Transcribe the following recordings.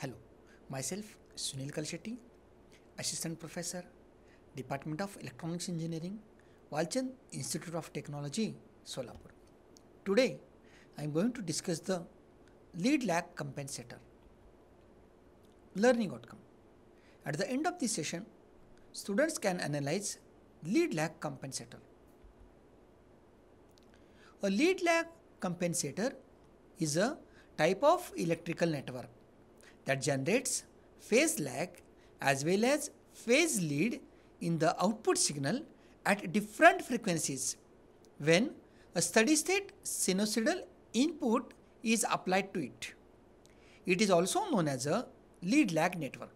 Hello, myself Sunil Kalshetty, Assistant Professor, Department of Electronics Engineering, Walchand Institute of Technology, Solapur. Today, I am going to discuss the lead lag compensator learning outcome. At the end of this session, students can analyze lead lag compensator. A lead lag compensator is a type of electrical network that generates phase lag as well as phase lead in the output signal at different frequencies when a steady state sinusoidal input is applied to it. It is also known as a lead lag network.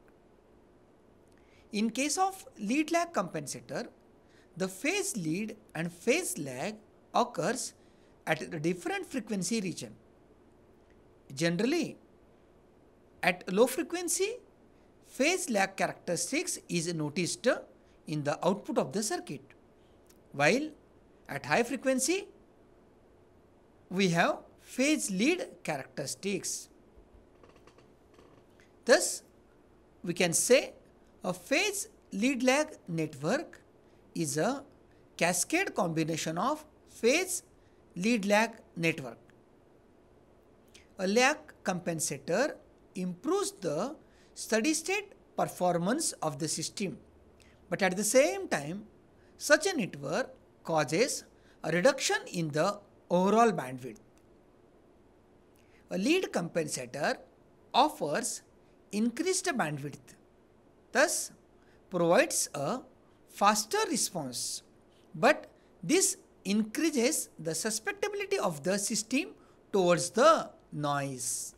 In case of lead lag compensator, the phase lead and phase lag occurs at a different frequency region. Generally, at low frequency, phase lag characteristics is noticed in the output of the circuit, while at high frequency, we have phase lead characteristics. Thus, we can say a phase lead lag network is a cascade combination of phase lead lag network. A lag compensator improves the steady state performance of the system. But at the same time, such a network causes a reduction in the overall bandwidth. A lead compensator offers increased bandwidth, thus provides a faster response. But this increases the susceptibility of the system towards the noise.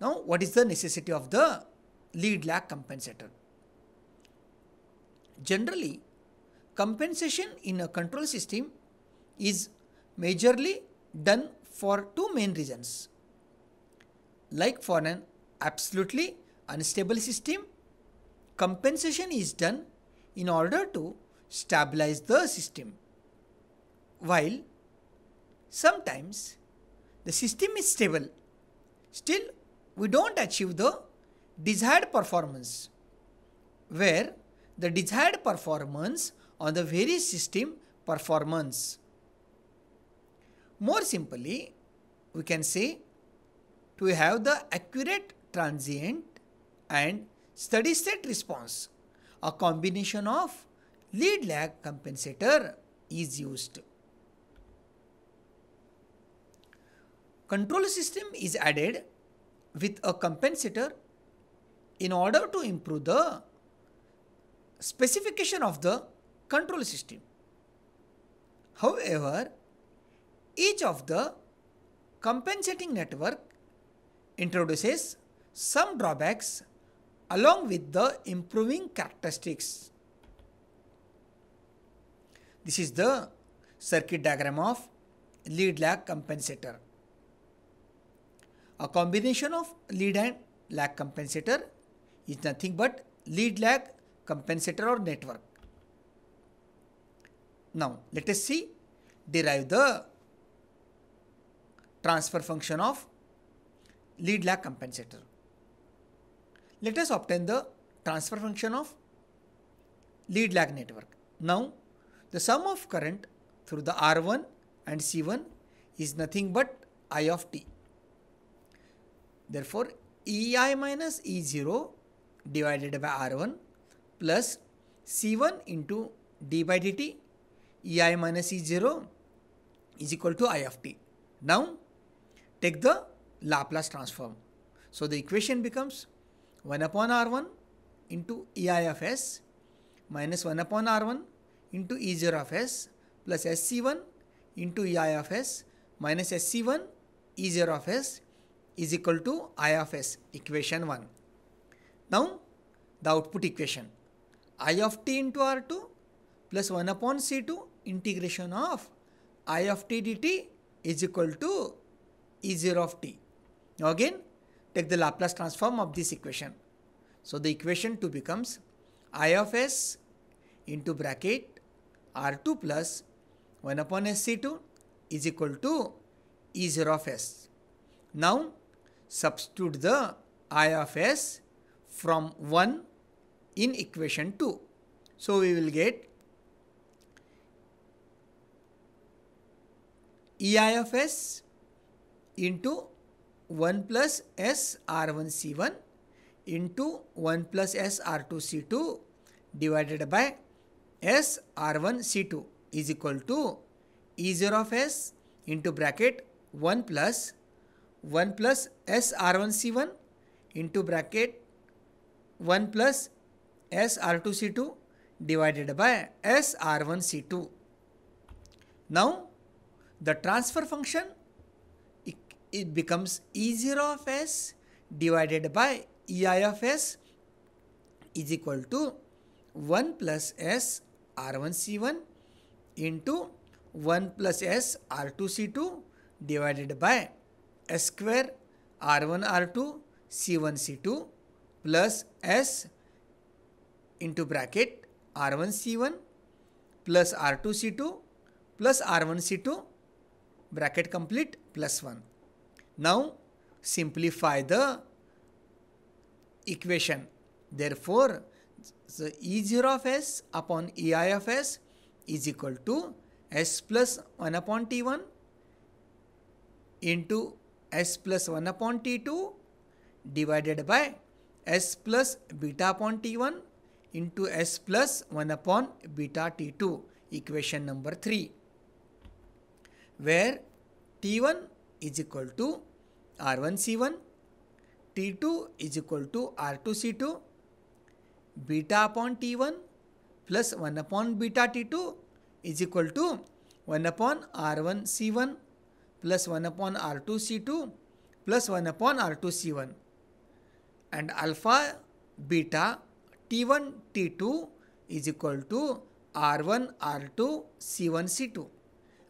Now, what is the necessity of the lead lag compensator? Generally, compensation in a control system is majorly done for two main reasons. Like for an absolutely unstable system, compensation is done in order to stabilize the system. While sometimes the system is stable, still we don't achieve the desired performance, where the desired performance on the very system performance. More simply, we can say to have the accurate transient and steady state response, a combination of lead lag compensator is used. Control system is added with a compensator in order to improve the specification of the control system. However, each of the compensating network introduces some drawbacks along with the improving characteristics. This is the circuit diagram of lead lag compensator. A combination of lead and lag compensator is nothing but lead lag compensator or network. Now let us see derive the transfer function of lead lag compensator. Let us obtain the transfer function of lead lag network. Now the sum of current through the R1 and C1 is nothing but I of t. Therefore, EI minus E0 divided by R1 plus C1 into d by dt EI minus E0 is equal to I of t. Now, take the Laplace transform. So, the equation becomes 1 upon R1 into EI of S minus 1 upon R1 into E0 of S plus SC1 into EI of S minus SC1 E0 of S is equal to I of s equation 1. Now the output equation I of t into R2 plus 1 upon C2 integration of I of t dt is equal to E0 of t. Now again take the Laplace transform of this equation. So the equation 2 becomes I of s into bracket R2 plus 1 upon SC2 is equal to E0 of s. Now substitute the I of s from 1 in equation 2. So, we will get EI of s into 1 plus s r1 c1 into 1 plus s r2 c2 divided by s r1 c2 is equal to E0 of s into bracket 1 plus one plus S R one C one into bracket one plus S R two C two divided by S R one C two now the transfer function it becomes E zero of S divided by E I of S is equal to one plus S R one C one into one plus S R two C two divided by S square R1 R2 C1 C2 plus S into bracket R1 C1 plus R2 C2 plus R1 C2 bracket complete plus 1. Now simplify the equation. Therefore, the E0 of S upon EI of S is equal to S plus 1 upon T1 into S plus one upon T two divided by S plus beta upon T one into S plus one upon beta T two equation number three where T one is equal to R one C one T two is equal to R two C two beta upon T one plus one upon beta T two is equal to one upon R one C one plus 1 upon R2C2 plus 1 upon R2C1 and alpha beta T1 T2 is equal to R1 R2 C1 C2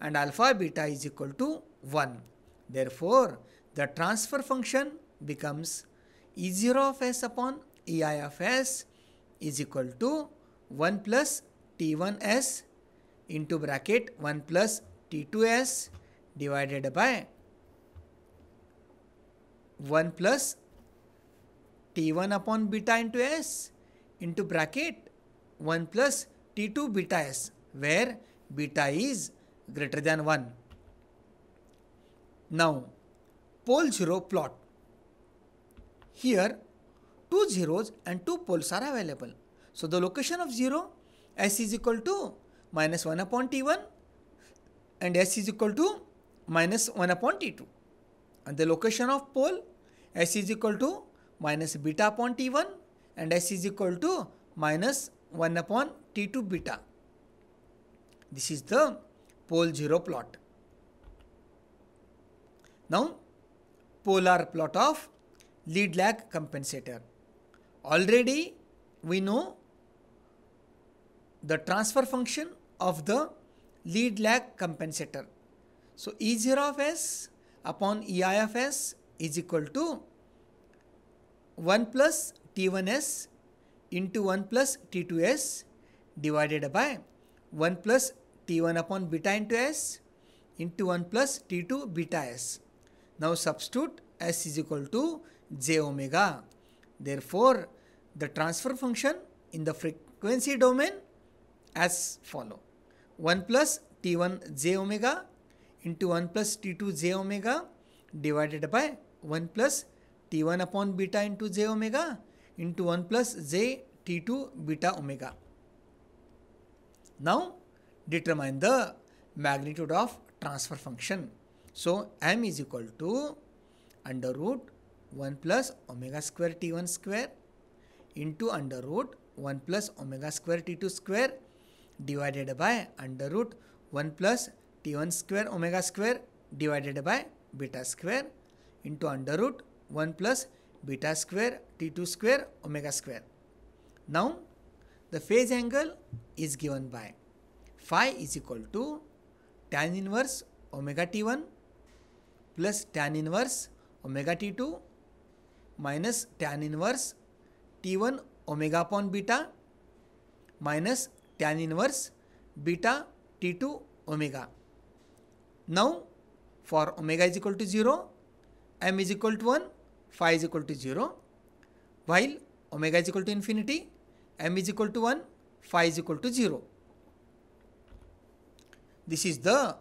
and alpha beta is equal to 1. Therefore, the transfer function becomes E0 of S upon EI of S is equal to 1 plus T1S into bracket 1 plus T2S divided by 1 plus T1 upon beta into S into bracket 1 plus T2 beta S where beta is greater than 1. Now, pole 0 plot. Here, two zeros and two poles are available. So, the location of 0, S is equal to minus 1 upon T1 and S is equal to minus 1 upon T2. And the location of pole S is equal to minus beta upon T1 and S is equal to minus 1 upon T2 beta. This is the pole 0 plot. Now, polar plot of lead lag compensator. Already we know the transfer function of the lead lag compensator. So E 0 of s upon E i of s is equal to 1 plus T1s into 1 plus T2s divided by 1 plus T1 upon beta into s into 1 plus T2 beta s. Now substitute s is equal to j omega. Therefore, the transfer function in the frequency domain as follow 1 plus T1 j omega into 1 plus t2 j omega divided by 1 plus t1 upon beta into j omega into 1 plus j t2 beta omega. Now determine the magnitude of transfer function. So m is equal to under root 1 plus omega square t1 square into under root 1 plus omega square t2 square divided by under root 1 plus T one square omega square divided by beta square into under root one plus beta square T two square omega square now the phase angle is given by phi is equal to tan inverse omega T one plus tan inverse omega T two minus tan inverse T one omega upon beta minus tan inverse beta T two omega Now for omega is equal to 0, m is equal to 1, phi is equal to 0. While omega is equal to infinity, m is equal to 1, phi is equal to 0. This is the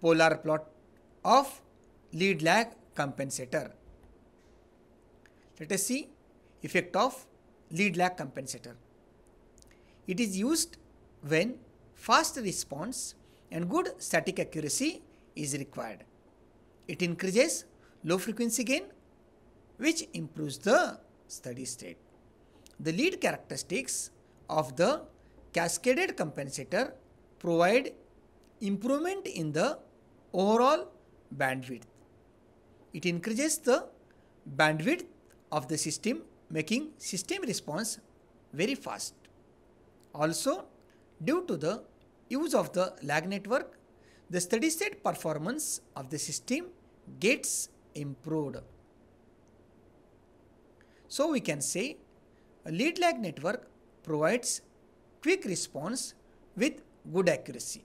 polar plot of lead lag compensator. Let us see effect of lead lag compensator. It is used when fast response and good static accuracy is required. It increases low frequency gain which improves the steady state. The lead characteristics of the cascaded compensator provide improvement in the overall bandwidth. It increases the bandwidth of the system making system response very fast. Also due to the use of the lag network the steady state performance of the system gets improved. So we can say a lead lag network provides quick response with good accuracy.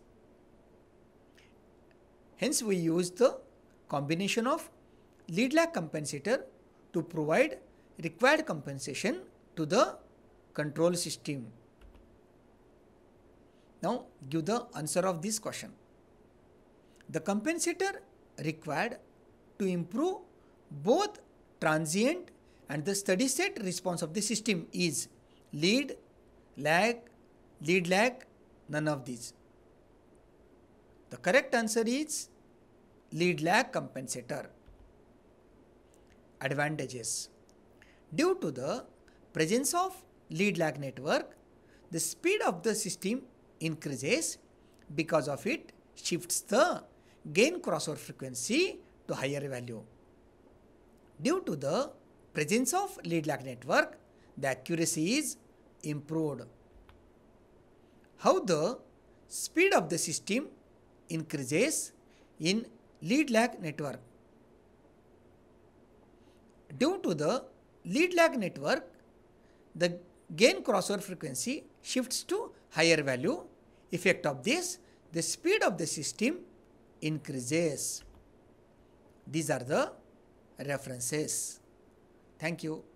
Hence we use the combination of lead lag compensator to provide required compensation to the control system. Now give the answer of this question the compensator required to improve both transient and the steady state response of the system is lead, lag, lead lag, none of these. The correct answer is lead lag compensator. Advantages Due to the presence of lead lag network, the speed of the system increases because of it shifts the gain crossover frequency to higher value. Due to the presence of lead lag network, the accuracy is improved. How the speed of the system increases in lead lag network. Due to the lead lag network, the gain crossover frequency shifts to higher value. Effect of this, the speed of the system increases. These are the references. Thank you.